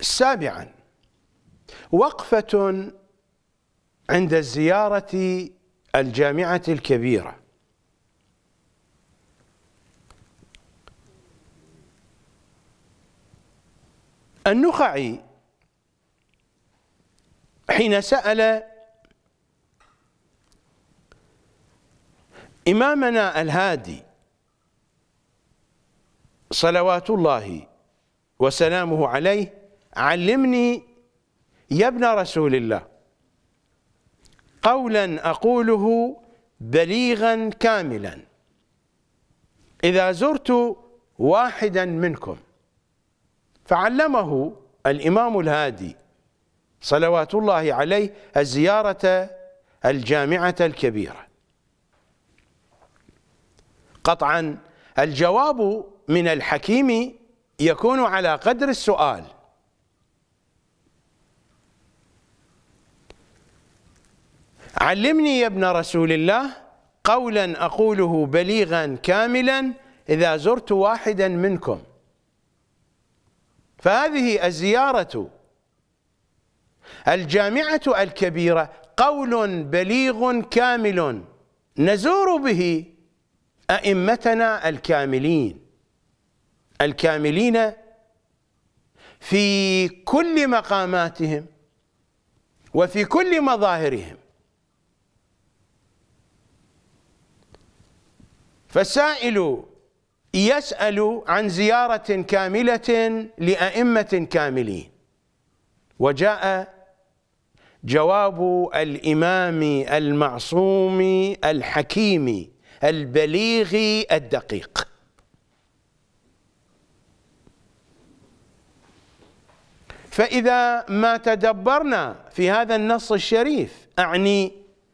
سابعا وقفة عند الزيارة الجامعة الكبيرة النخعي حين سأل إمامنا الهادي صلوات الله وسلامه عليه علمني يا ابن رسول الله قولا أقوله بليغا كاملا إذا زرت واحدا منكم فعلمه الإمام الهادي صلوات الله عليه الزيارة الجامعة الكبيرة قطعا الجواب من الحكيم يكون على قدر السؤال علمني يا ابن رسول الله قولا أقوله بليغا كاملا إذا زرت واحدا منكم فهذه الزيارة الجامعة الكبيرة قول بليغ كامل نزور به أئمتنا الكاملين الكاملين في كل مقاماتهم وفي كل مظاهرهم فالسائل يسأل عن زيارة كاملة لأئمة كاملين وجاء جواب الإمام المعصوم الحكيم البليغ الدقيق فإذا ما تدبرنا في هذا النص الشريف أعني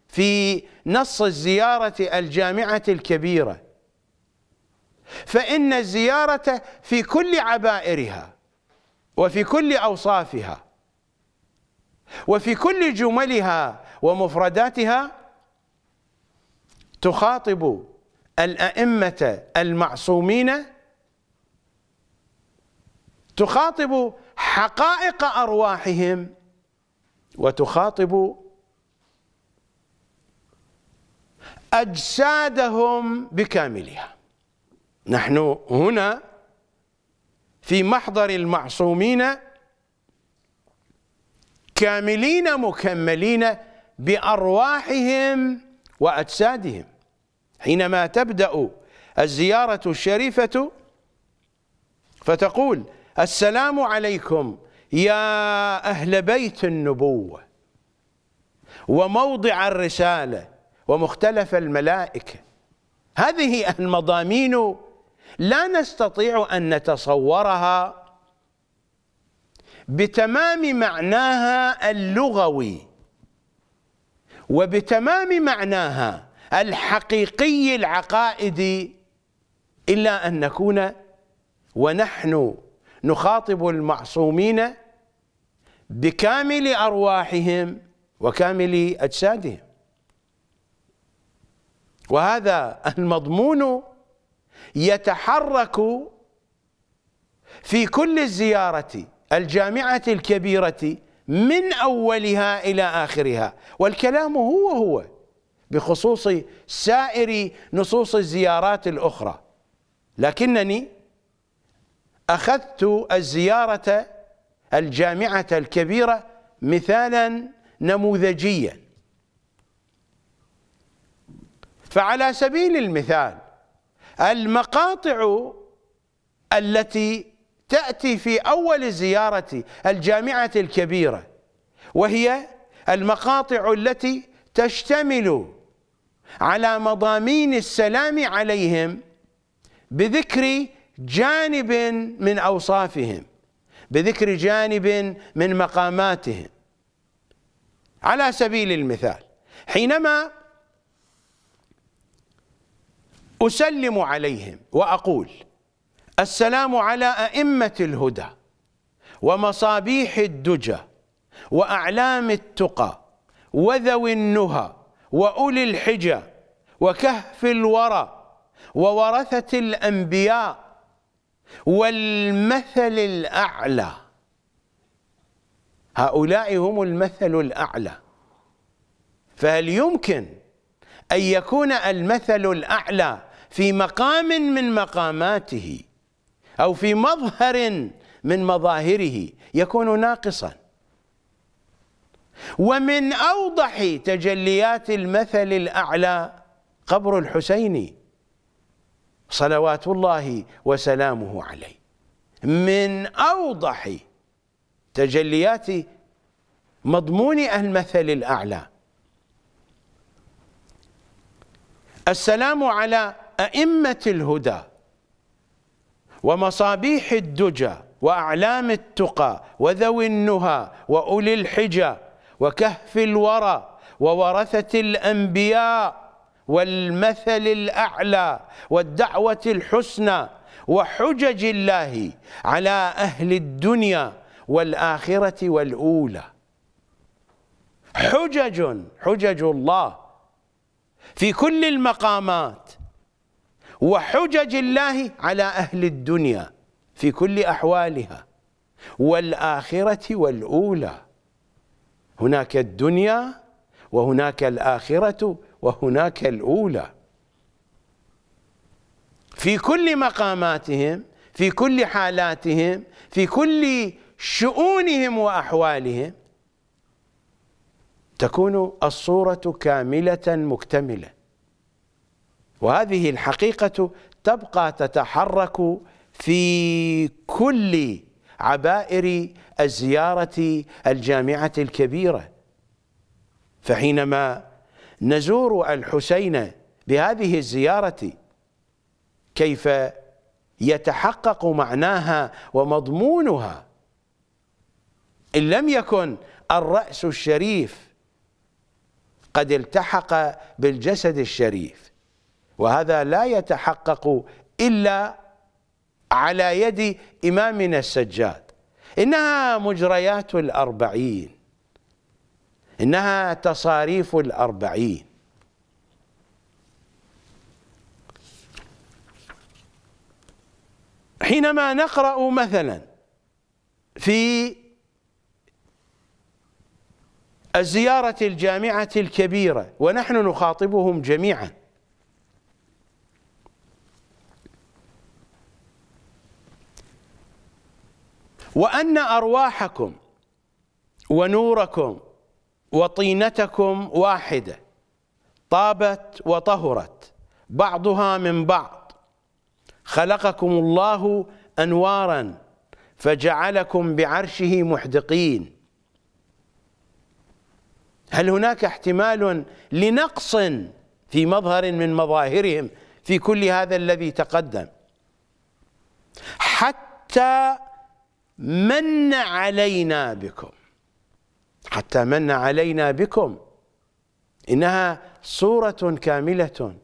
في نص الزيارة الجامعة الكبيرة فإن الزيارة في كل عبائرها وفي كل أوصافها وفي كل جملها ومفرداتها تخاطب الأئمة المعصومين تخاطب حقائق أرواحهم وتخاطب أجسادهم بكاملها نحن هنا في محضر المعصومين كاملين مكملين بأرواحهم وأجسادهم حينما تبدأ الزيارة الشريفة فتقول السلام عليكم يا أهل بيت النبوة وموضع الرسالة ومختلف الملائكة هذه المضامين لا نستطيع أن نتصورها بتمام معناها اللغوي وبتمام معناها الحقيقي العقائدي إلا أن نكون ونحن نخاطب المعصومين بكامل أرواحهم وكامل أجسادهم وهذا المضمون يتحرك في كل الزيارة الجامعة الكبيرة من أولها إلى آخرها والكلام هو هو بخصوص سائر نصوص الزيارات الأخرى لكنني أخذت الزيارة الجامعة الكبيرة مثالا نموذجيا فعلى سبيل المثال المقاطع التي تأتي في أول زيارة الجامعة الكبيرة وهي المقاطع التي تشتمل على مضامين السلام عليهم بذكر جانب من أوصافهم بذكر جانب من مقاماتهم على سبيل المثال حينما أسلم عليهم وأقول السلام على أئمة الهدى ومصابيح الدجى وأعلام التقى وذوي النهى وأولي الحجى وكهف الورى وورثة الأنبياء والمثل الأعلى هؤلاء هم المثل الأعلى فهل يمكن أن يكون المثل الأعلى في مقام من مقاماته أو في مظهر من مظاهره يكون ناقصا ومن أوضح تجليات المثل الأعلى قبر الحسين صلوات الله وسلامه عليه من أوضح تجليات مضمون المثل الأعلى السلام على أئمة الهدى ومصابيح الدجى وأعلام التقى وذوي النهى وأولي الحجى وكهف الورى وورثة الأنبياء والمثل الأعلى والدعوة الحسنى وحجج الله على أهل الدنيا والآخرة والأولى حجج حجج الله في كل المقامات وحجج الله على أهل الدنيا في كل أحوالها والآخرة والأولى هناك الدنيا وهناك الآخرة وهناك الأولى في كل مقاماتهم في كل حالاتهم في كل شؤونهم وأحوالهم تكون الصورة كاملة مكتملة وهذه الحقيقة تبقى تتحرك في كل عبائر الزيارة الجامعة الكبيرة فحينما نزور الحسين بهذه الزيارة كيف يتحقق معناها ومضمونها إن لم يكن الرأس الشريف قد التحق بالجسد الشريف وهذا لا يتحقق إلا على يد إمامنا السجاد إنها مجريات الأربعين إنها تصاريف الأربعين حينما نقرأ مثلا في الزيارة الجامعة الكبيرة ونحن نخاطبهم جميعا وأن أرواحكم ونوركم وطينتكم واحدة طابت وطهرت بعضها من بعض خلقكم الله أنواراً فجعلكم بعرشه محدقين هل هناك احتمال لنقص في مظهر من مظاهرهم في كل هذا الذي تقدم حتى من علينا بكم حتى من علينا بكم إنها صورة كاملة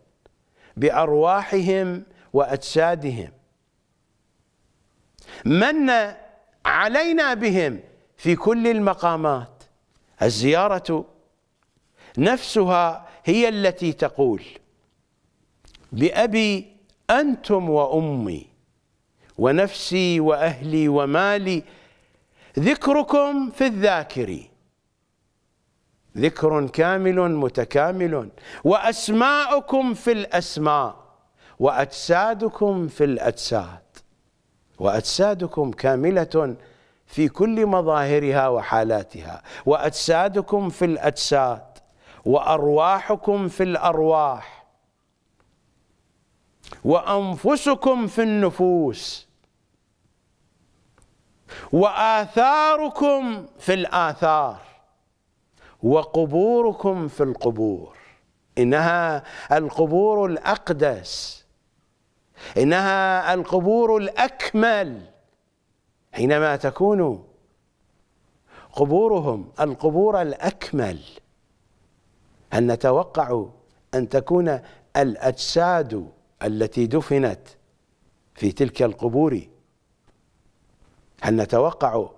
بأرواحهم وأجسادهم من علينا بهم في كل المقامات الزيارة نفسها هي التي تقول بأبي أنتم وأمي ونفسي وأهلي ومالي ذكركم في الذاكر ذكر كامل متكامل وأسماؤكم في الأسماء وأجسادكم في الأجساد وأجسادكم كاملة في كل مظاهرها وحالاتها وأجسادكم في الأجساد وارواحكم في الارواح وانفسكم في النفوس واثاركم في الاثار وقبوركم في القبور انها القبور الاقدس انها القبور الاكمل حينما تكون قبورهم القبور الاكمل هل نتوقع أن تكون الأجساد التي دفنت في تلك القبور هل نتوقع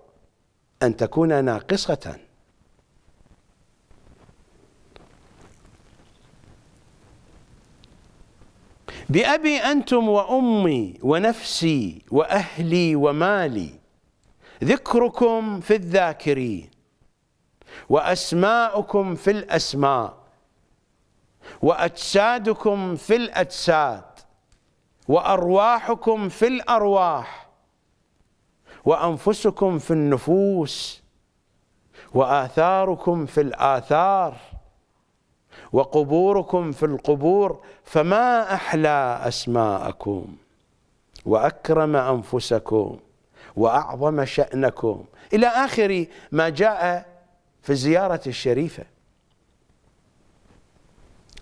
أن تكون ناقصة بأبي أنتم وأمي ونفسي وأهلي ومالي ذكركم في الذاكرين وأسماؤكم في الأسماء واجسادكم في الاجساد وارواحكم في الارواح وانفسكم في النفوس واثاركم في الاثار وقبوركم في القبور فما احلى اسماءكم واكرم انفسكم واعظم شانكم الى اخر ما جاء في الزياره الشريفه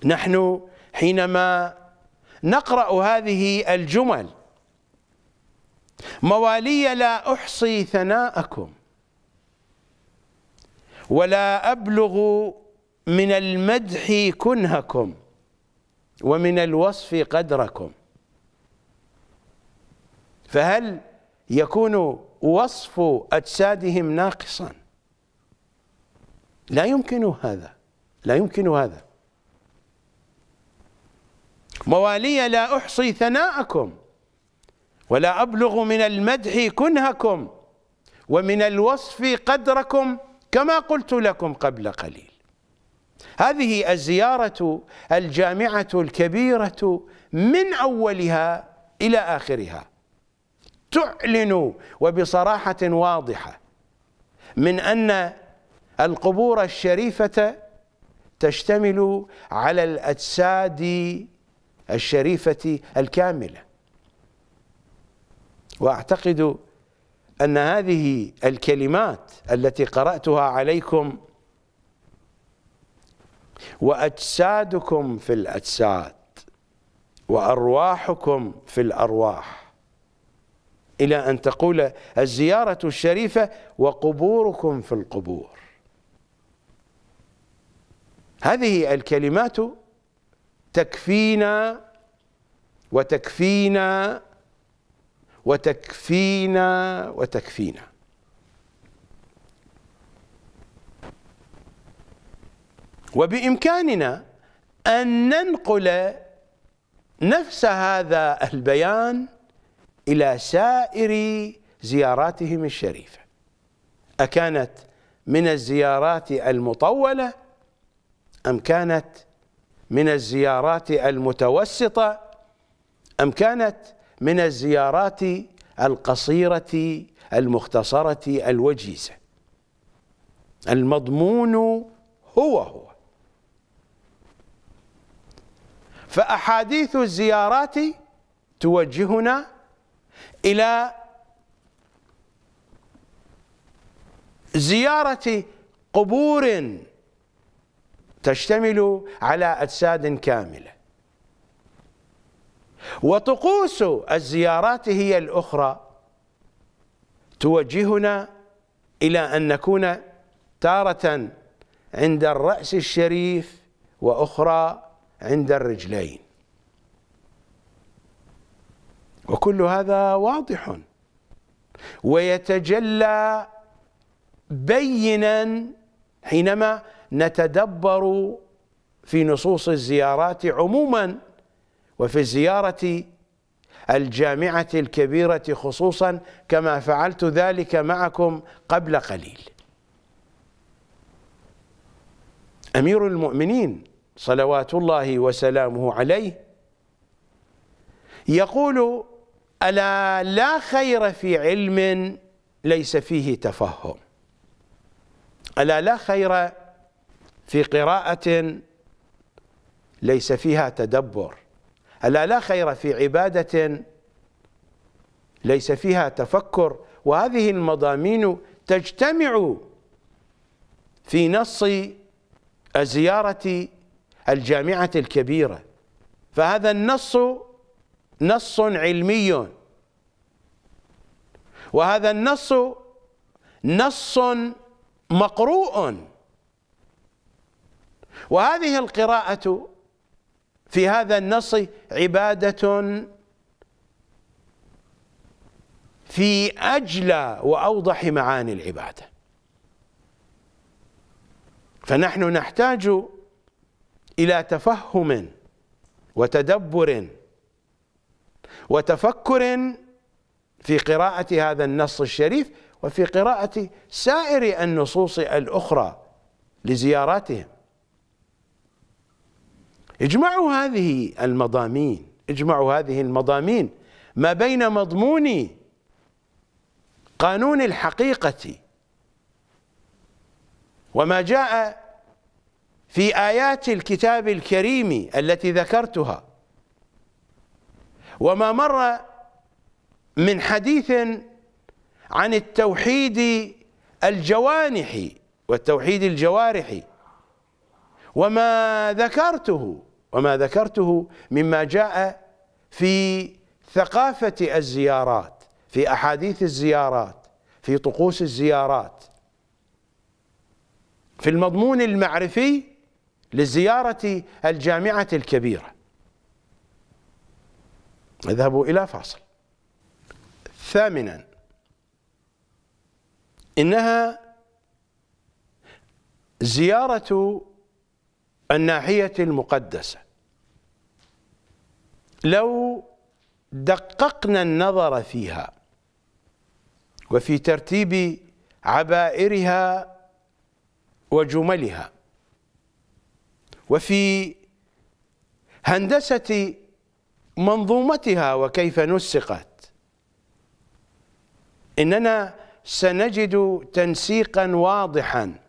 نحن حينما نقرأ هذه الجمل موالي لا أحصي ثناءكم ولا أبلغ من المدح كنهكم ومن الوصف قدركم فهل يكون وصف أجسادهم ناقصا لا يمكن هذا لا يمكن هذا موالي لا أحصي ثناءكم ولا أبلغ من المدح كنهكم ومن الوصف قدركم كما قلت لكم قبل قليل هذه الزيارة الجامعة الكبيرة من أولها إلى آخرها تعلن وبصراحة واضحة من أن القبور الشريفة تشتمل على الأجساد الشريفة الكاملة وأعتقد أن هذه الكلمات التي قرأتها عليكم وأجسادكم في الأجساد وأرواحكم في الأرواح إلى أن تقول الزيارة الشريفة وقبوركم في القبور هذه الكلمات تكفينا وتكفينا وتكفينا وتكفينا وبإمكاننا أن ننقل نفس هذا البيان إلى سائر زياراتهم الشريفة أكانت من الزيارات المطولة أم كانت من الزيارات المتوسطة أم كانت من الزيارات القصيرة المختصرة الوجيزة المضمون هو هو فأحاديث الزيارات توجهنا إلى زيارة قبور تشتمل على أجساد كاملة وطقوس الزيارات هي الأخرى توجهنا إلى أن نكون تارة عند الرأس الشريف وأخرى عند الرجلين وكل هذا واضح ويتجلى بينا حينما نتدبر في نصوص الزيارات عموما وفي الزيارة الجامعة الكبيرة خصوصا كما فعلت ذلك معكم قبل قليل أمير المؤمنين صلوات الله وسلامه عليه يقول ألا لا خير في علم ليس فيه تفهم ألا لا خير في قراءة ليس فيها تدبر ألا لا خير في عبادة ليس فيها تفكر وهذه المضامين تجتمع في نص الزيارة الجامعة الكبيرة فهذا النص نص علمي وهذا النص نص مقروء وهذه القراءة في هذا النص عبادة في أجلى وأوضح معاني العبادة فنحن نحتاج إلى تفهم وتدبر وتفكر في قراءة هذا النص الشريف وفي قراءة سائر النصوص الأخرى لزياراتهم اجمعوا هذه المضامين اجمعوا هذه المضامين ما بين مضمون قانون الحقيقة وما جاء في آيات الكتاب الكريم التي ذكرتها وما مر من حديث عن التوحيد الجوانح والتوحيد الجوارحي وما ذكرته وما ذكرته مما جاء في ثقافة الزيارات في أحاديث الزيارات في طقوس الزيارات في المضمون المعرفي لزيارة الجامعة الكبيرة اذهبوا إلى فاصل ثامنا إنها زيارة الناحية المقدسة لو دققنا النظر فيها وفي ترتيب عبائرها وجملها وفي هندسة منظومتها وكيف نسقت إننا سنجد تنسيقا واضحا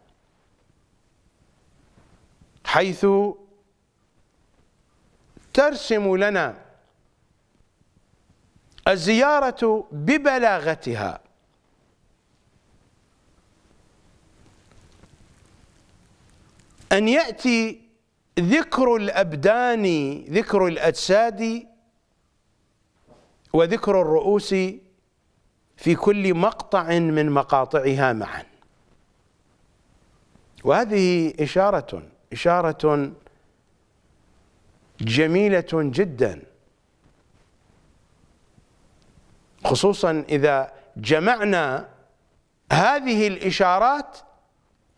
حيث ترسم لنا الزيارة ببلاغتها أن يأتي ذكر الأبدان ذكر الأجساد وذكر الرؤوس في كل مقطع من مقاطعها معا وهذه إشارة إشارة جميلة جدا خصوصا إذا جمعنا هذه الإشارات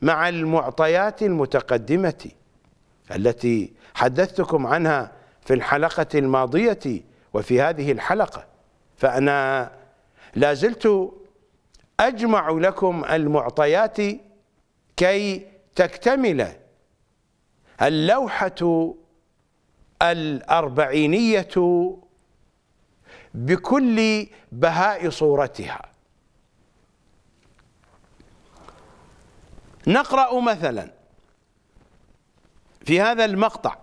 مع المعطيات المتقدمة التي حدثتكم عنها في الحلقة الماضية وفي هذه الحلقة فأنا لازلت أجمع لكم المعطيات كي تكتمل اللوحة الأربعينية بكل بهاء صورتها نقرأ مثلا في هذا المقطع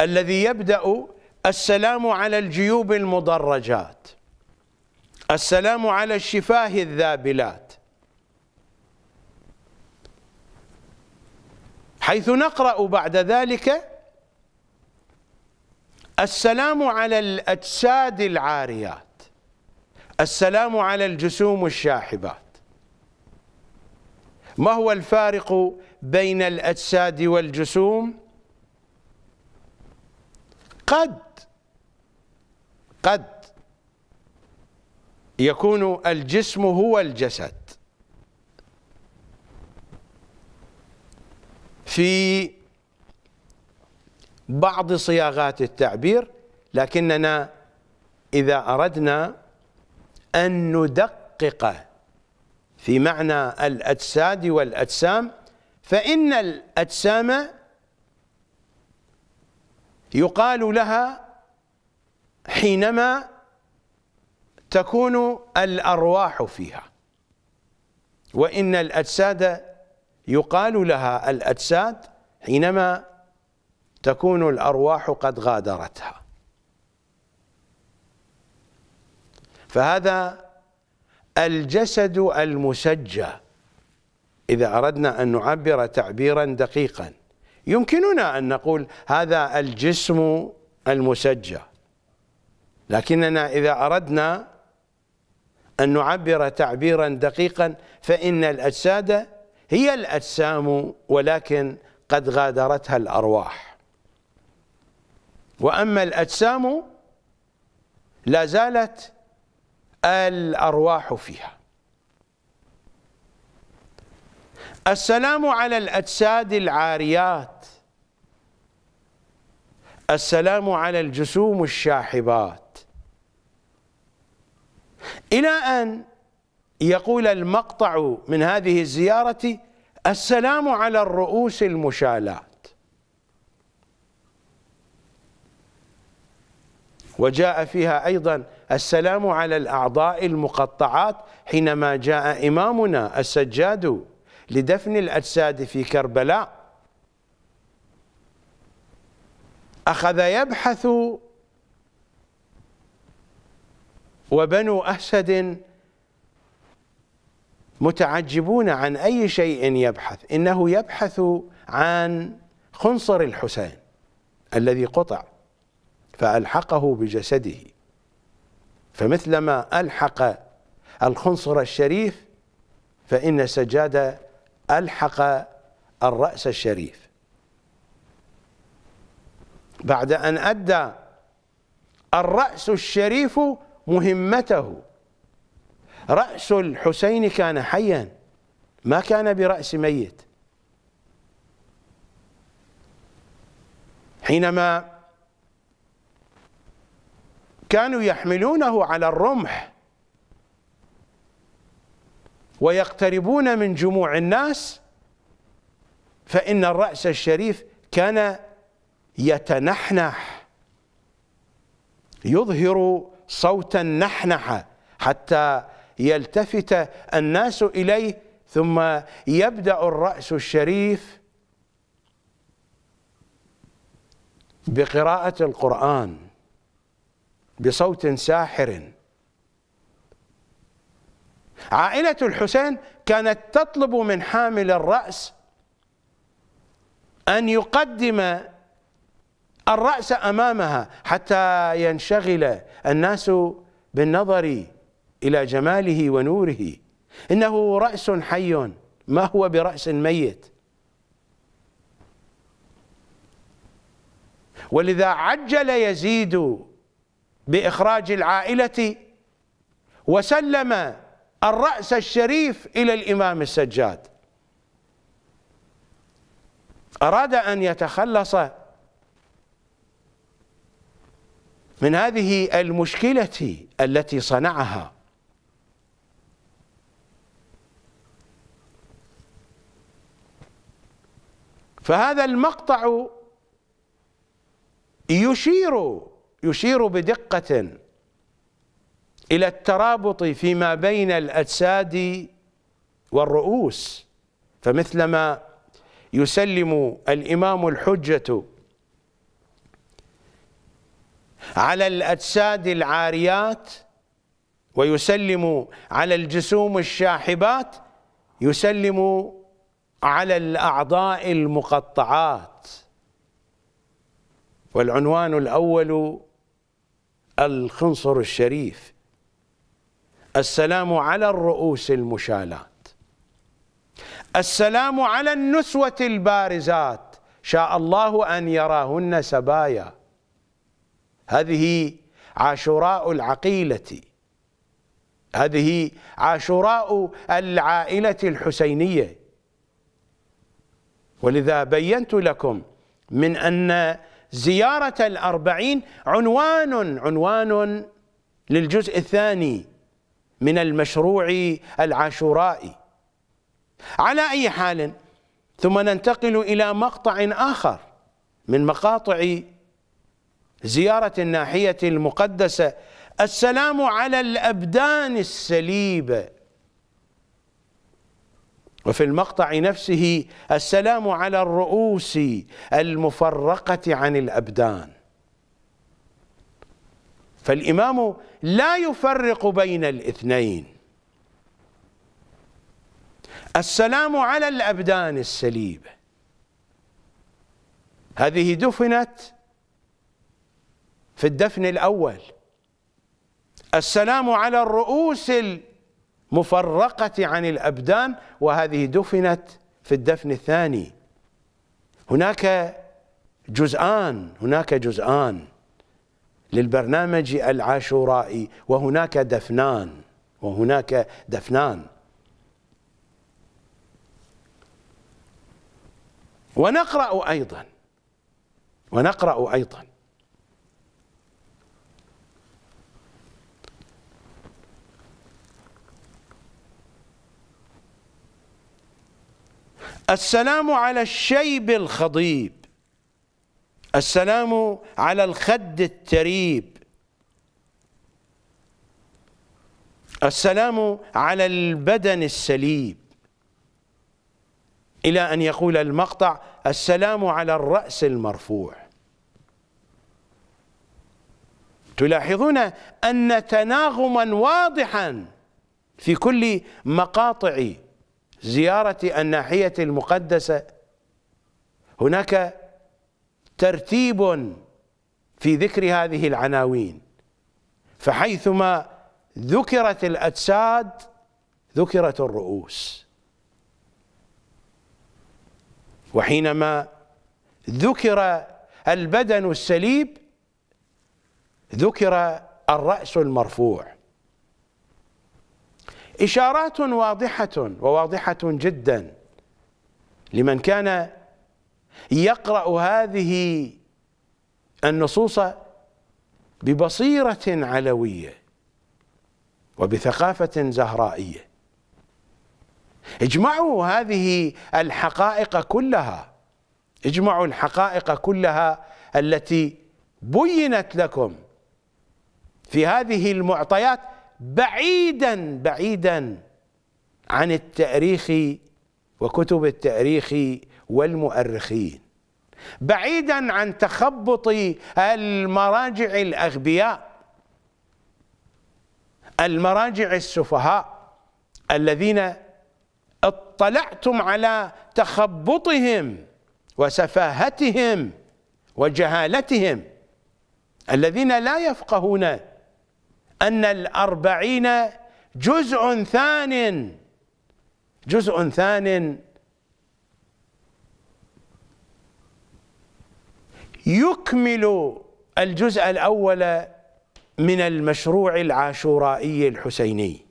الذي يبدأ السلام على الجيوب المضرجات السلام على الشفاه الذابلات حيث نقرأ بعد ذلك السلام على الأجساد العاريات السلام على الجسوم الشاحبات ما هو الفارق بين الأجساد والجسوم قد قد يكون الجسم هو الجسد في بعض صياغات التعبير لكننا إذا أردنا أن ندقق في معنى الأجساد والأجسام فإن الأجسام يقال لها حينما تكون الأرواح فيها وإن الأجساد يقال لها الأجساد حينما تكون الأرواح قد غادرتها فهذا الجسد المسجى إذا أردنا أن نعبر تعبيرا دقيقا يمكننا أن نقول هذا الجسم المسجى لكننا إذا أردنا أن نعبر تعبيرا دقيقا فإن الأجساد هي الأجسام ولكن قد غادرتها الأرواح وأما الأجسام لا زالت الأرواح فيها السلام على الأجساد العاريات السلام على الجسوم الشاحبات إلى أن يقول المقطع من هذه الزيارة السلام على الرؤوس المشالات وجاء فيها أيضا السلام على الأعضاء المقطعات حينما جاء إمامنا السجاد لدفن الأجساد في كربلاء أخذ يبحث وبنو أسد متعجبون عن أي شيء يبحث إنه يبحث عن خنصر الحسين الذي قطع فألحقه بجسده فمثلما ألحق الخنصر الشريف فإن السجادة ألحق الرأس الشريف بعد أن أدى الرأس الشريف مهمته رأس الحسين كان حيا ما كان برأس ميت حينما كانوا يحملونه على الرمح ويقتربون من جموع الناس فإن الرأس الشريف كان يتنحنح يظهر صوت النحنحة حتى يلتفت الناس إليه ثم يبدأ الرأس الشريف بقراءة القرآن بصوت ساحر عائلة الحسين كانت تطلب من حامل الرأس أن يقدم الرأس أمامها حتى ينشغل الناس بالنظر إلى جماله ونوره إنه رأس حي ما هو برأس ميت ولذا عجل يزيد بإخراج العائلة وسلم الرأس الشريف إلى الإمام السجاد أراد أن يتخلص من هذه المشكلة التي صنعها فهذا المقطع يشير يشير بدقة إلى الترابط فيما بين الأجساد والرؤوس فمثلما يسلم الإمام الحجة على الأجساد العاريات ويسلم على الجسوم الشاحبات يسلم على الأعضاء المقطعات والعنوان الأول الخنصر الشريف السلام على الرؤوس المشالات السلام على النسوة البارزات شاء الله أن يراهن سبايا هذه عاشوراء العقيلة هذه عاشوراء العائلة الحسينية ولذا بينت لكم من أن زيارة الأربعين عنوان عنوان للجزء الثاني من المشروع العاشورائي على أي حال ثم ننتقل إلى مقطع آخر من مقاطع زيارة الناحية المقدسة السلام على الأبدان السليبة وفي المقطع نفسه السلام على الرؤوس المفرقة عن الأبدان فالإمام لا يفرق بين الاثنين السلام على الأبدان السليبة هذه دفنت في الدفن الأول السلام على الرؤوس مفرقة عن الأبدان وهذه دفنت في الدفن الثاني هناك جزآن هناك جزآن للبرنامج العاشورائي وهناك دفنان وهناك دفنان ونقرأ أيضا ونقرأ أيضا السلام على الشيب الخضيب السلام على الخد التريب السلام على البدن السليب إلى أن يقول المقطع السلام على الرأس المرفوع تلاحظون أن تناغما واضحا في كل مقاطع زيارة الناحية المقدسة هناك ترتيب في ذكر هذه العناوين فحيثما ذكرت الأجساد ذكرت الرؤوس وحينما ذكر البدن السليب ذكر الرأس المرفوع إشارات واضحة وواضحة جدا لمن كان يقرأ هذه النصوص ببصيرة علوية وبثقافة زهرائية اجمعوا هذه الحقائق كلها اجمعوا الحقائق كلها التي بينت لكم في هذه المعطيات بعيدا بعيدا عن التاريخ وكتب التاريخ والمؤرخين بعيدا عن تخبط المراجع الاغبياء المراجع السفهاء الذين اطلعتم على تخبطهم وسفاهتهم وجهالتهم الذين لا يفقهون أن الأربعين جزء ثان جزء ثان يكمل الجزء الأول من المشروع العاشورائي الحسيني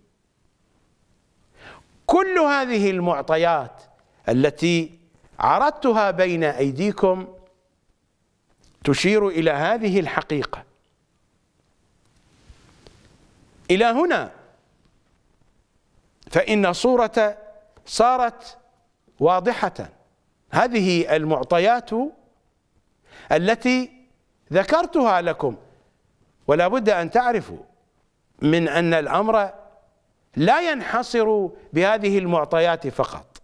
كل هذه المعطيات التي عرضتها بين أيديكم تشير إلى هذه الحقيقة إلى هنا فإن الصورة صارت واضحة هذه المعطيات التي ذكرتها لكم ولا بد أن تعرفوا من أن الأمر لا ينحصر بهذه المعطيات فقط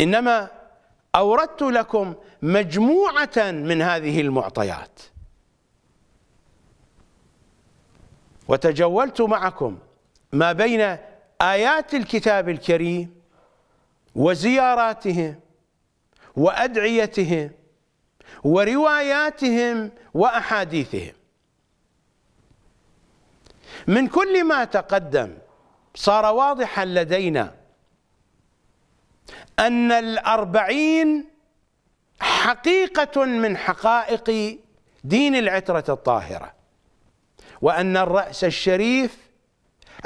إنما أوردت لكم مجموعة من هذه المعطيات وتجولت معكم ما بين آيات الكتاب الكريم وزياراتهم وأدعيتهم ورواياتهم وأحاديثهم من كل ما تقدم صار واضحا لدينا أن الأربعين حقيقة من حقائق دين العترة الطاهرة وأن الرأس الشريف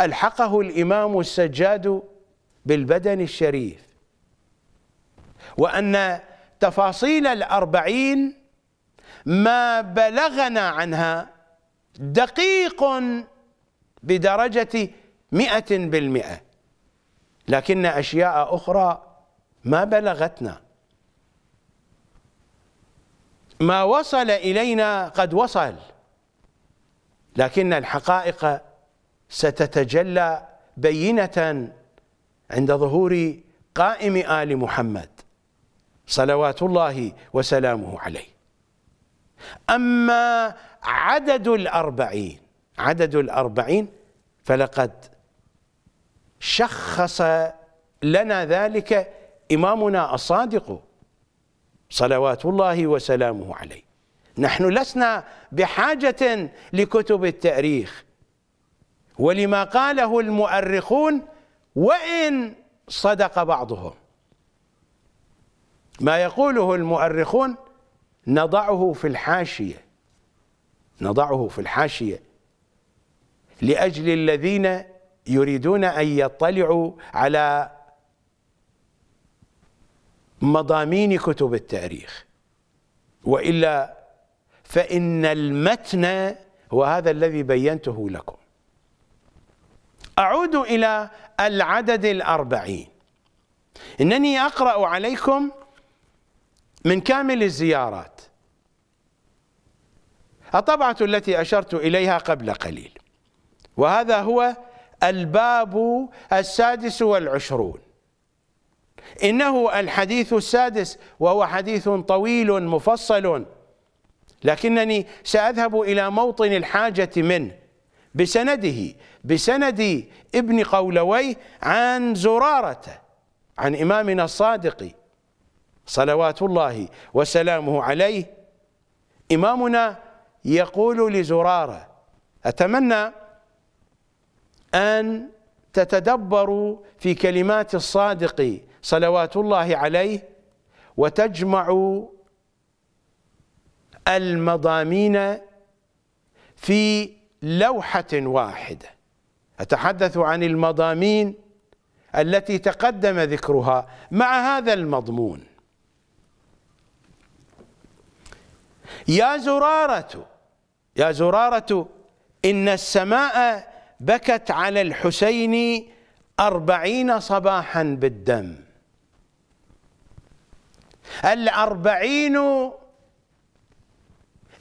ألحقه الإمام السجاد بالبدن الشريف وأن تفاصيل الأربعين ما بلغنا عنها دقيق بدرجة مئة بالمئة لكن أشياء أخرى ما بلغتنا ما وصل إلينا قد وصل لكن الحقائق ستتجلى بينه عند ظهور قائم ال محمد صلوات الله وسلامه عليه اما عدد الاربعين عدد الاربعين فلقد شخص لنا ذلك امامنا الصادق صلوات الله وسلامه عليه نحن لسنا بحاجة لكتب التاريخ ولما قاله المؤرخون وإن صدق بعضهم ما يقوله المؤرخون نضعه في الحاشية نضعه في الحاشية لأجل الذين يريدون أن يطلعوا على مضامين كتب التاريخ وإلا فإن المتن هو هذا الذي بينته لكم أعود إلى العدد الأربعين إنني أقرأ عليكم من كامل الزيارات الطبعة التي أشرت إليها قبل قليل وهذا هو الباب السادس والعشرون إنه الحديث السادس وهو حديث طويل مفصل لكنني سأذهب إلى موطن الحاجة منه بسنده بسند ابن قولويه عن زرارة عن إمامنا الصادق صلوات الله وسلامه عليه إمامنا يقول لزرارة أتمنى أن تتدبروا في كلمات الصادق صلوات الله عليه وتجمعوا المضامين في لوحة واحدة أتحدث عن المضامين التي تقدم ذكرها مع هذا المضمون يا زرارة يا زرارة إن السماء بكت على الحسين أربعين صباحا بالدم الأربعين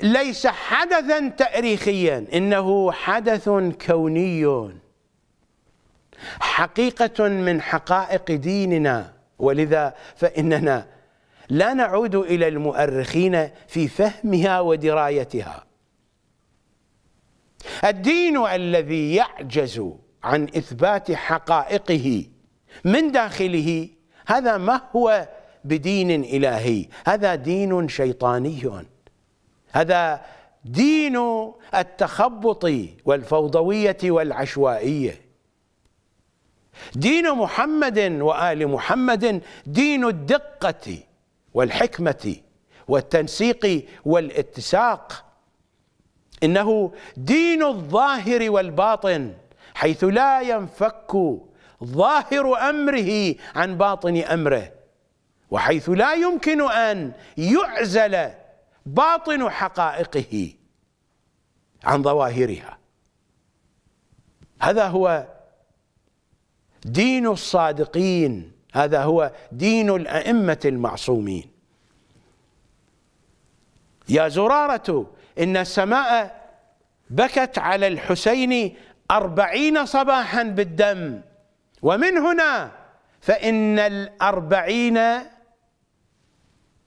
ليس حدثا تاريخيا انه حدث كوني حقيقه من حقائق ديننا ولذا فاننا لا نعود الى المؤرخين في فهمها ودرايتها الدين الذي يعجز عن اثبات حقائقه من داخله هذا ما هو بدين الهي هذا دين شيطاني هذا دين التخبط والفوضوية والعشوائية دين محمد وآل محمد دين الدقة والحكمة والتنسيق والاتساق إنه دين الظاهر والباطن حيث لا ينفك ظاهر أمره عن باطن أمره وحيث لا يمكن أن يعزل باطن حقائقه عن ظواهرها هذا هو دين الصادقين هذا هو دين الأئمة المعصومين يا زرارة إن السماء بكت على الحسين أربعين صباحا بالدم ومن هنا فإن الأربعين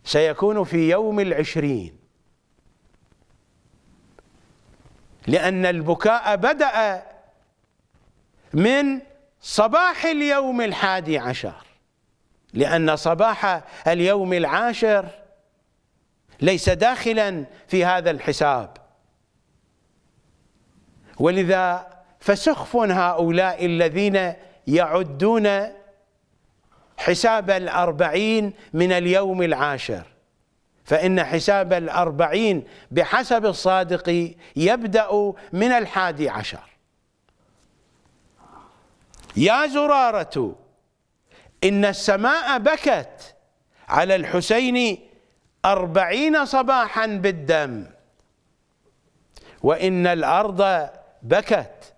سيكون في يوم العشرين لأن البكاء بدأ من صباح اليوم الحادي عشر لأن صباح اليوم العاشر ليس داخلا في هذا الحساب ولذا فسخف هؤلاء الذين يعدون حساب الأربعين من اليوم العاشر فإن حساب الأربعين بحسب الصادق يبدأ من الحادي عشر يا زرارة إن السماء بكت على الحسين أربعين صباحا بالدم وإن الأرض بكت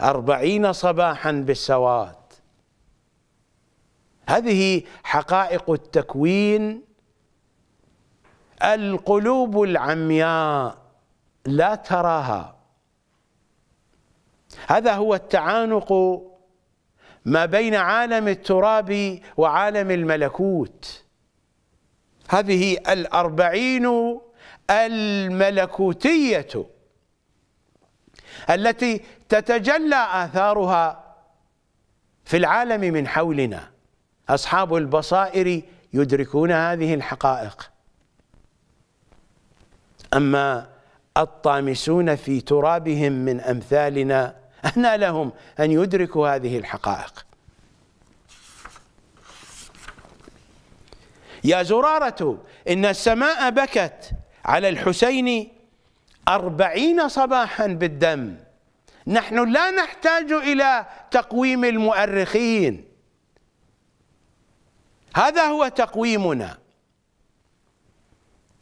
أربعين صباحا بالسواد هذه حقائق التكوين القلوب العمياء لا تراها هذا هو التعانق ما بين عالم التراب وعالم الملكوت هذه الأربعين الملكوتية التي تتجلى آثارها في العالم من حولنا أصحاب البصائر يدركون هذه الحقائق أما الطامسون في ترابهم من أمثالنا أهنا لهم أن يدركوا هذه الحقائق يا زرارة إن السماء بكت على الحسين أربعين صباحا بالدم نحن لا نحتاج إلى تقويم المؤرخين هذا هو تقويمنا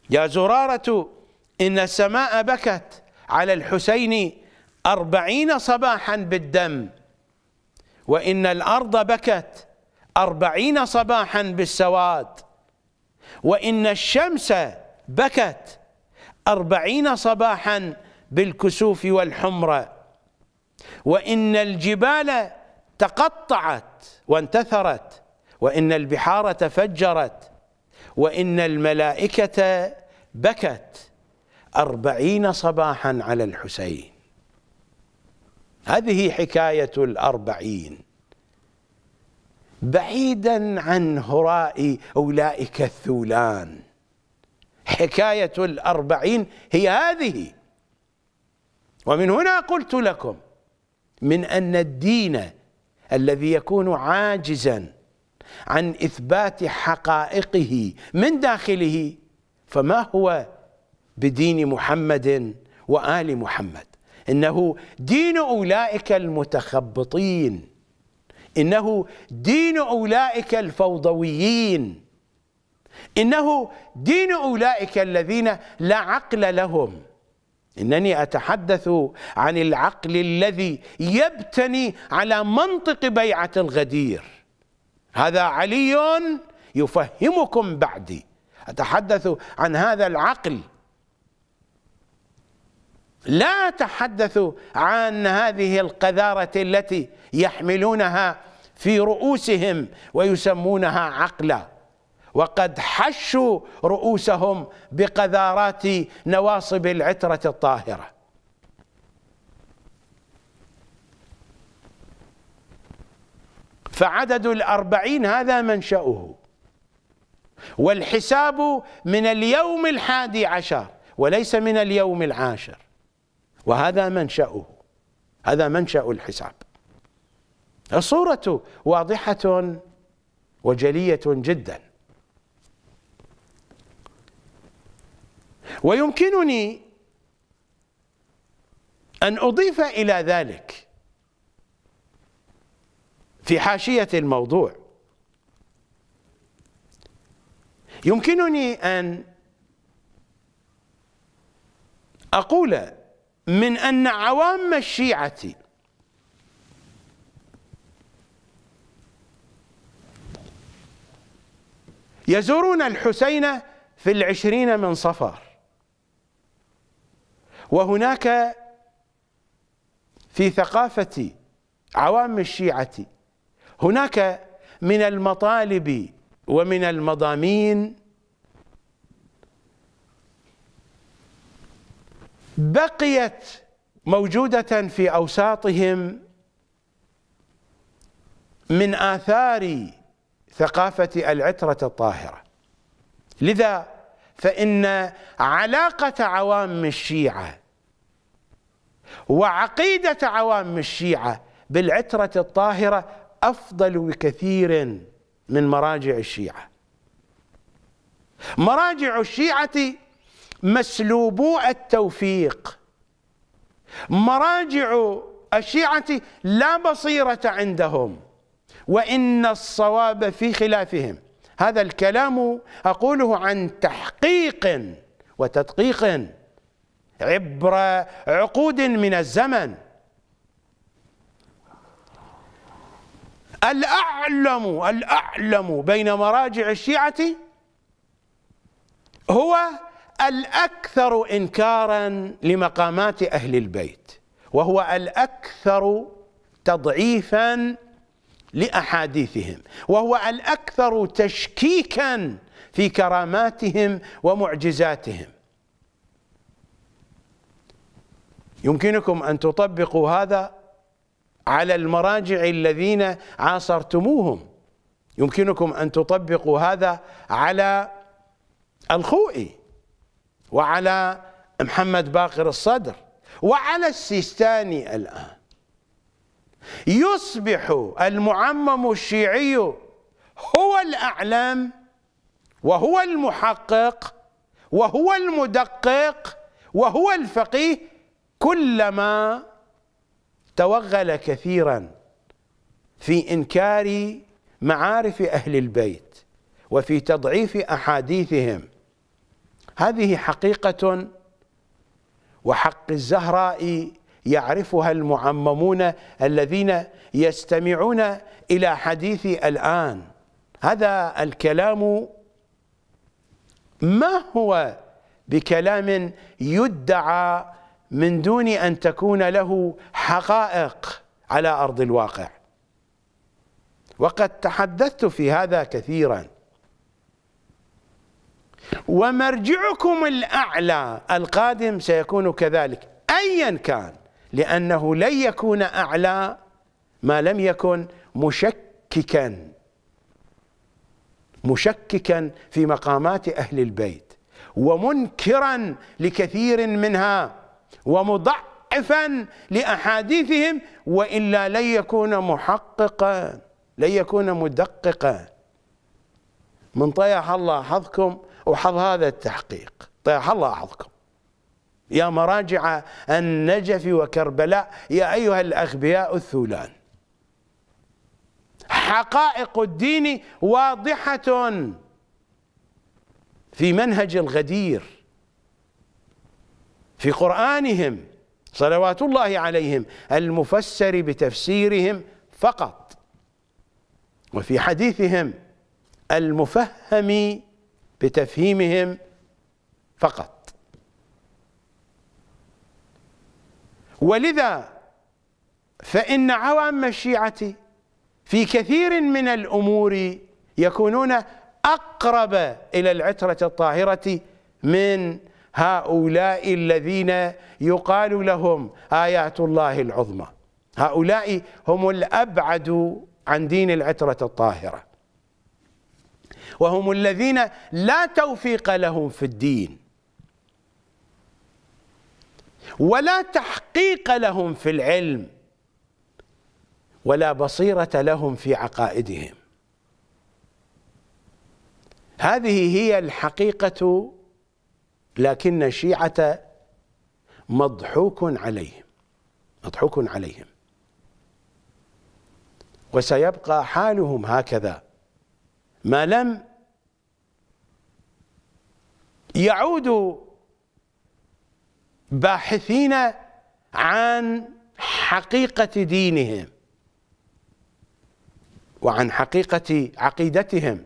يا زرارة إن السماء بكت على الحسين أربعين صباحا بالدم وإن الأرض بكت أربعين صباحا بالسواد وإن الشمس بكت أربعين صباحا بالكسوف والحمرة وإن الجبال تقطعت وانتثرت وإن البحار تفجرت وإن الملائكة بكت أربعين صباحا على الحسين هذه حكاية الأربعين بعيدا عن هراء أولئك الثولان حكاية الأربعين هي هذه ومن هنا قلت لكم من أن الدين الذي يكون عاجزا عن إثبات حقائقه من داخله فما هو بدين محمد وآل محمد إنه دين أولئك المتخبطين إنه دين أولئك الفوضويين إنه دين أولئك الذين لا عقل لهم إنني أتحدث عن العقل الذي يبتني على منطق بيعة الغدير هذا علي يفهمكم بعدي أتحدث عن هذا العقل لا أتحدث عن هذه القذارة التي يحملونها في رؤوسهم ويسمونها عقلا وقد حشوا رؤوسهم بقذارات نواصب العترة الطاهرة فعدد الأربعين هذا منشأه والحساب من اليوم الحادي عشر وليس من اليوم العاشر وهذا منشأه هذا منشأ الحساب الصورة واضحة وجلية جدا ويمكنني أن أضيف إلى ذلك في حاشية الموضوع يمكنني أن أقول من أن عوام الشيعة يزورون الحسين في العشرين من صفر وهناك في ثقافة عوام الشيعة هناك من المطالب ومن المضامين بقيت موجوده في اوساطهم من اثار ثقافه العتره الطاهره لذا فان علاقه عوام الشيعه وعقيده عوام الشيعه بالعتره الطاهره أفضل بكثير من مراجع الشيعة مراجع الشيعة مسلوبو التوفيق مراجع الشيعة لا بصيرة عندهم وإن الصواب في خلافهم هذا الكلام أقوله عن تحقيق وتدقيق عبر عقود من الزمن الأعلم الأعلم بين مراجع الشيعة هو الأكثر إنكارا لمقامات أهل البيت وهو الأكثر تضعيفا لأحاديثهم وهو الأكثر تشكيكا في كراماتهم ومعجزاتهم يمكنكم أن تطبقوا هذا على المراجع الذين عاصرتموهم يمكنكم أن تطبقوا هذا على الخوئي وعلى محمد باقر الصدر وعلى السيستاني الآن يصبح المعمم الشيعي هو الأعلام وهو المحقق وهو المدقق وهو الفقيه كلما توغل كثيرا في انكار معارف اهل البيت وفي تضعيف احاديثهم هذه حقيقه وحق الزهراء يعرفها المعممون الذين يستمعون الى حديثي الان هذا الكلام ما هو بكلام يدعى من دون ان تكون له حقائق على ارض الواقع وقد تحدثت في هذا كثيرا ومرجعكم الاعلى القادم سيكون كذلك ايا كان لانه لن يكون اعلى ما لم يكن مشككا مشككا في مقامات اهل البيت ومنكرا لكثير منها ومضعفا لأحاديثهم وإلا لن يكون محققا لن يكون مدققا من طيح الله حظكم وحظ هذا التحقيق طيح الله حظكم يا مراجع النجف وكربلاء يا أيها الأغبياء الثولان حقائق الدين واضحة في منهج الغدير في قرآنهم صلوات الله عليهم المفسر بتفسيرهم فقط وفي حديثهم المفهم بتفهيمهم فقط ولذا فإن عوام الشيعة في كثير من الأمور يكونون أقرب إلى العترة الطاهرة من هؤلاء الذين يقال لهم آيات الله العظمى هؤلاء هم الأبعد عن دين العترة الطاهرة وهم الذين لا توفيق لهم في الدين ولا تحقيق لهم في العلم ولا بصيرة لهم في عقائدهم هذه هي الحقيقة لكن الشيعة مضحوك عليهم مضحوك عليهم وسيبقى حالهم هكذا ما لم يعودوا باحثين عن حقيقة دينهم وعن حقيقة عقيدتهم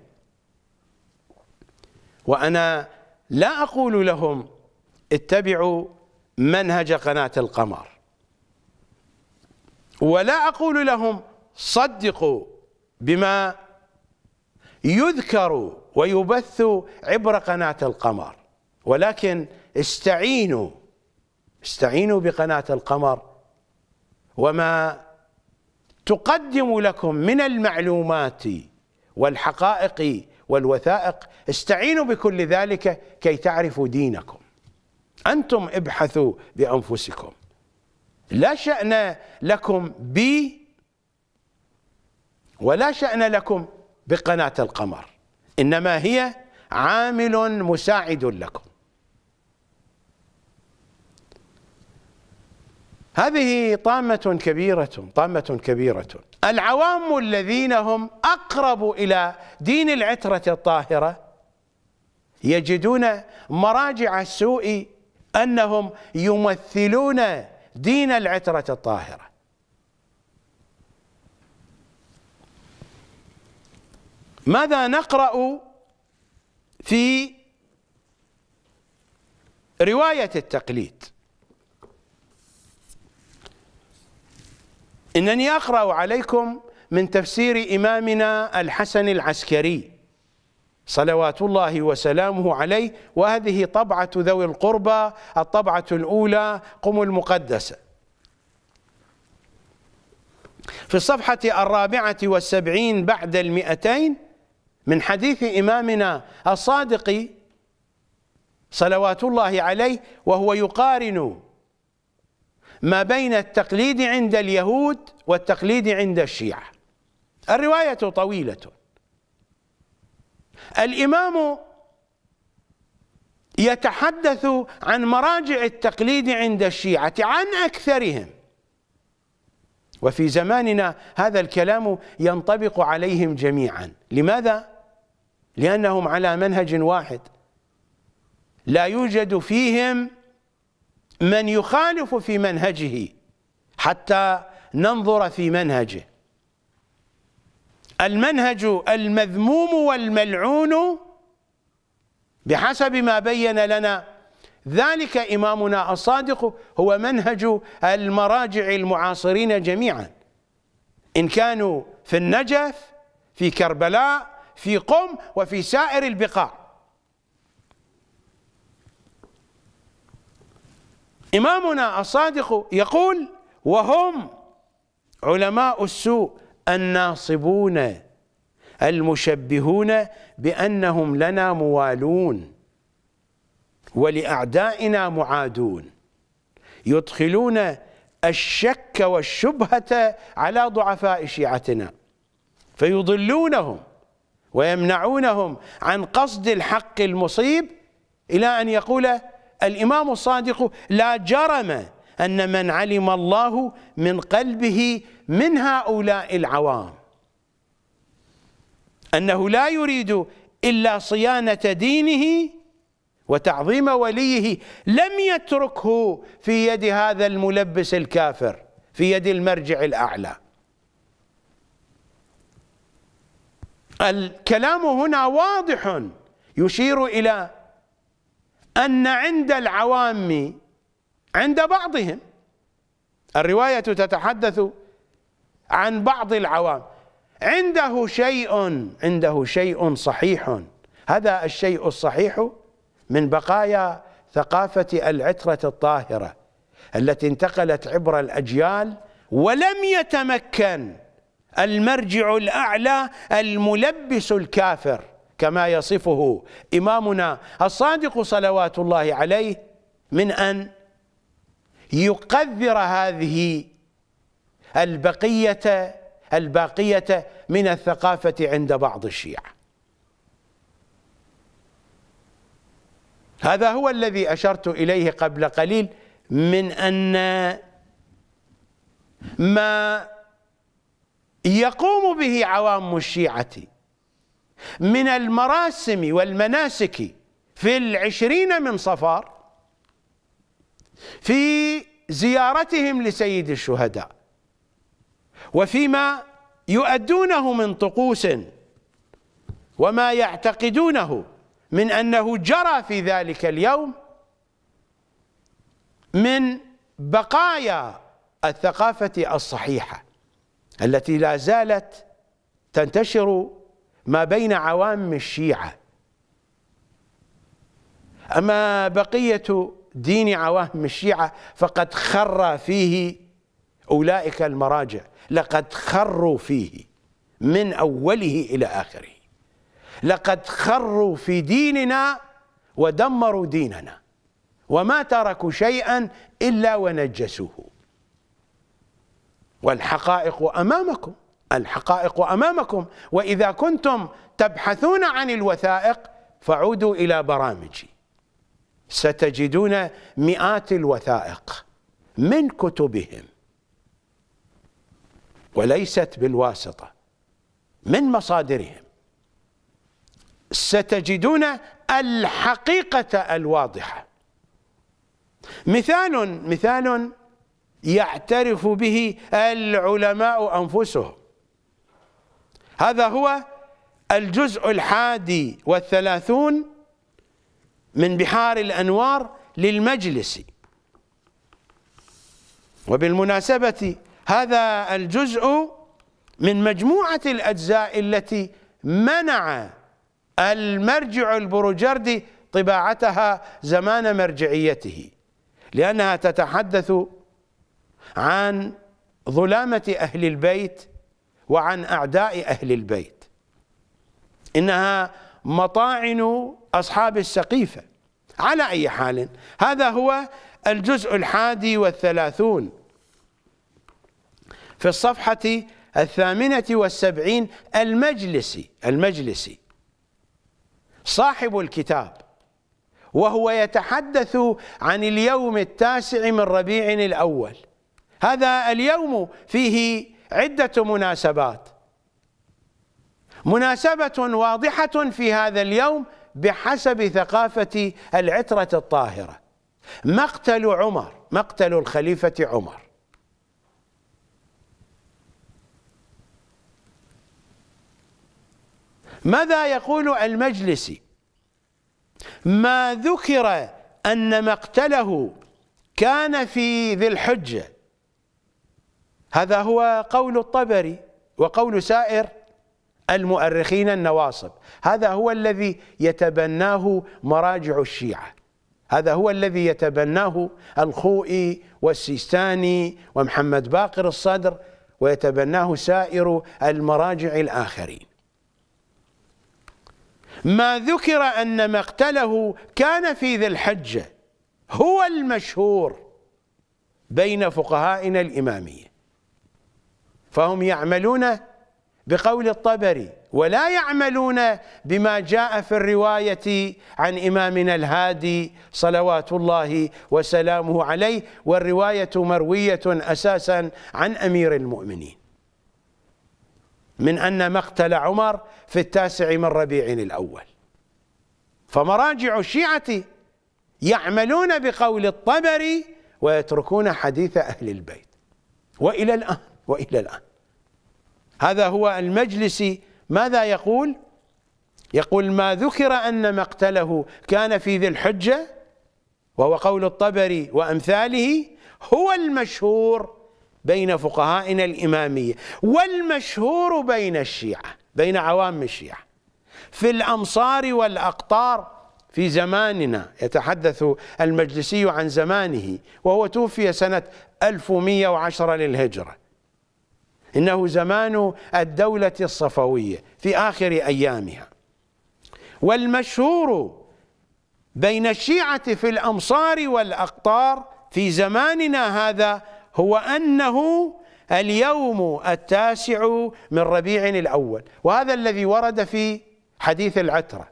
وأنا لا أقول لهم اتبعوا منهج قناة القمر ولا أقول لهم صدقوا بما يذكر ويبث عبر قناة القمر ولكن استعينوا استعينوا بقناة القمر وما تقدم لكم من المعلومات والحقائق والوثائق استعينوا بكل ذلك كي تعرفوا دينكم أنتم ابحثوا بأنفسكم لا شأن لكم بي ولا شأن لكم بقناة القمر إنما هي عامل مساعد لكم هذه طامة كبيرة طامة كبيرة العوام الذين هم أقرب إلى دين العترة الطاهرة يجدون مراجع السوء أنهم يمثلون دين العترة الطاهرة ماذا نقرأ في رواية التقليد إنني أقرأ عليكم من تفسير إمامنا الحسن العسكري صلوات الله وسلامه عليه وهذه طبعة ذوي القربى الطبعة الأولى قم المقدسة في الصفحة الرابعة والسبعين بعد المئتين من حديث إمامنا الصادق صلوات الله عليه وهو يقارن ما بين التقليد عند اليهود والتقليد عند الشيعة الرواية طويلة الإمام يتحدث عن مراجع التقليد عند الشيعة عن أكثرهم وفي زماننا هذا الكلام ينطبق عليهم جميعا لماذا؟ لأنهم على منهج واحد لا يوجد فيهم من يخالف في منهجه حتى ننظر في منهجه المنهج المذموم والملعون بحسب ما بين لنا ذلك إمامنا الصادق هو منهج المراجع المعاصرين جميعا إن كانوا في النجف في كربلاء في قم وفي سائر البقاع إمامنا الصادق يقول وهم علماء السوء الناصبون المشبهون بأنهم لنا موالون ولأعدائنا معادون يدخلون الشك والشبهة على ضعفاء شيعتنا فيضلونهم ويمنعونهم عن قصد الحق المصيب إلى أن يقول الإمام الصادق لا جرم أن من علم الله من قلبه من هؤلاء العوام أنه لا يريد إلا صيانة دينه وتعظيم وليه لم يتركه في يد هذا الملبس الكافر في يد المرجع الأعلى الكلام هنا واضح يشير إلى أن عند العوام عند بعضهم الرواية تتحدث عن بعض العوام عنده شيء عنده شيء صحيح هذا الشيء الصحيح من بقايا ثقافة العترة الطاهرة التي انتقلت عبر الأجيال ولم يتمكن المرجع الأعلى الملبس الكافر كما يصفه إمامنا الصادق صلوات الله عليه من أن يقذر هذه البقية الباقية من الثقافة عند بعض الشيعة هذا هو الذي أشرت إليه قبل قليل من أن ما يقوم به عوام الشيعة من المراسم والمناسك في العشرين من صفار في زيارتهم لسيد الشهداء وفيما يؤدونه من طقوس وما يعتقدونه من أنه جرى في ذلك اليوم من بقايا الثقافة الصحيحة التي لا زالت تنتشر ما بين عوام الشيعة أما بقية دين عوام الشيعة فقد خر فيه أولئك المراجع لقد خروا فيه من أوله إلى آخره لقد خروا في ديننا ودمروا ديننا وما تركوا شيئا إلا ونجسوه والحقائق أمامكم الحقائق امامكم واذا كنتم تبحثون عن الوثائق فعودوا الى برامجي ستجدون مئات الوثائق من كتبهم وليست بالواسطه من مصادرهم ستجدون الحقيقه الواضحه مثال مثال يعترف به العلماء انفسهم هذا هو الجزء الحادي والثلاثون من بحار الأنوار للمجلس وبالمناسبة هذا الجزء من مجموعة الأجزاء التي منع المرجع البروجردي طباعتها زمان مرجعيته لأنها تتحدث عن ظلامة أهل البيت وعن أعداء أهل البيت إنها مطاعن أصحاب السقيفة على أي حال هذا هو الجزء الحادي والثلاثون في الصفحة الثامنة والسبعين المجلسي المجلسي صاحب الكتاب وهو يتحدث عن اليوم التاسع من ربيع الأول هذا اليوم فيه عدة مناسبات مناسبة واضحة في هذا اليوم بحسب ثقافة العترة الطاهرة مقتل عمر مقتل الخليفة عمر ماذا يقول المجلس ما ذكر أن مقتله كان في ذي الحجة هذا هو قول الطبري وقول سائر المؤرخين النواصب هذا هو الذي يتبناه مراجع الشيعة هذا هو الذي يتبناه الخوئي والسيستاني ومحمد باقر الصدر ويتبناه سائر المراجع الآخرين ما ذكر أن مقتله كان في ذي الحجة هو المشهور بين فقهائنا الإمامية فهم يعملون بقول الطبري ولا يعملون بما جاء في الرواية عن إمامنا الهادي صلوات الله وسلامه عليه والرواية مروية أساسا عن أمير المؤمنين من أن مقتل عمر في التاسع من ربيع الأول فمراجع الشيعة يعملون بقول الطبري ويتركون حديث أهل البيت وإلى الآن والى الان هذا هو المجلسي ماذا يقول؟ يقول ما ذكر ان مقتله كان في ذي الحجه وهو قول الطبري وامثاله هو المشهور بين فقهائنا الاماميه والمشهور بين الشيعه بين عوام الشيعه في الامصار والاقطار في زماننا يتحدث المجلسي عن زمانه وهو توفي سنه 1110 للهجره إنه زمان الدولة الصفوية في آخر أيامها والمشهور بين الشيعة في الأمصار والأقطار في زماننا هذا هو أنه اليوم التاسع من ربيع الأول وهذا الذي ورد في حديث العترة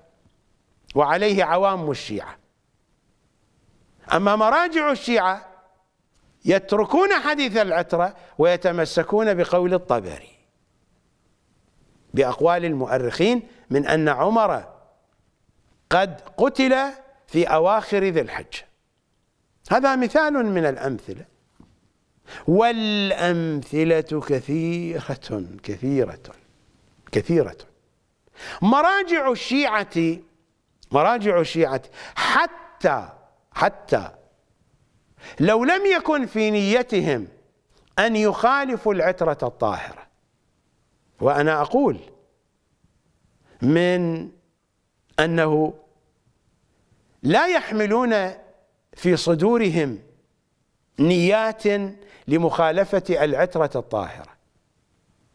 وعليه عوام الشيعة أما مراجع الشيعة يتركون حديث العترة ويتمسكون بقول الطبري بأقوال المؤرخين من أن عمر قد قتل في أواخر ذي الحج هذا مثال من الأمثلة والأمثلة كثيرة كثيرة كثيرة مراجع الشيعة مراجع الشيعة حتى حتى لو لم يكن في نيتهم أن يخالفوا العترة الطاهرة وأنا أقول من أنه لا يحملون في صدورهم نيات لمخالفة العترة الطاهرة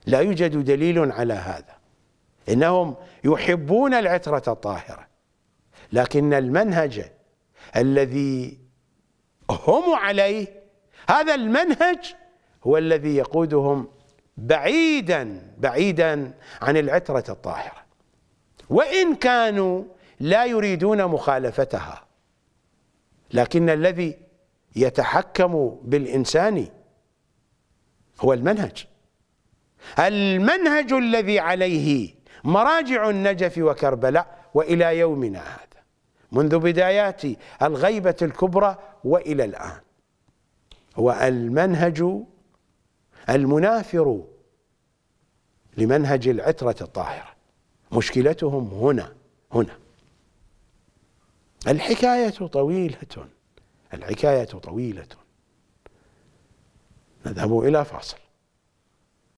لا يوجد دليل على هذا إنهم يحبون العترة الطاهرة لكن المنهج الذي هم عليه هذا المنهج هو الذي يقودهم بعيدا بعيدا عن العترة الطاهرة وإن كانوا لا يريدون مخالفتها لكن الذي يتحكم بالإنسان هو المنهج المنهج الذي عليه مراجع النجف وكربلاء وإلى يومنا هذا منذ بدايات الغيبة الكبرى وإلى الآن هو المنهج المنافر لمنهج العترة الطاهرة مشكلتهم هنا هنا الحكاية طويلة الحكاية طويلة نذهب إلى فاصل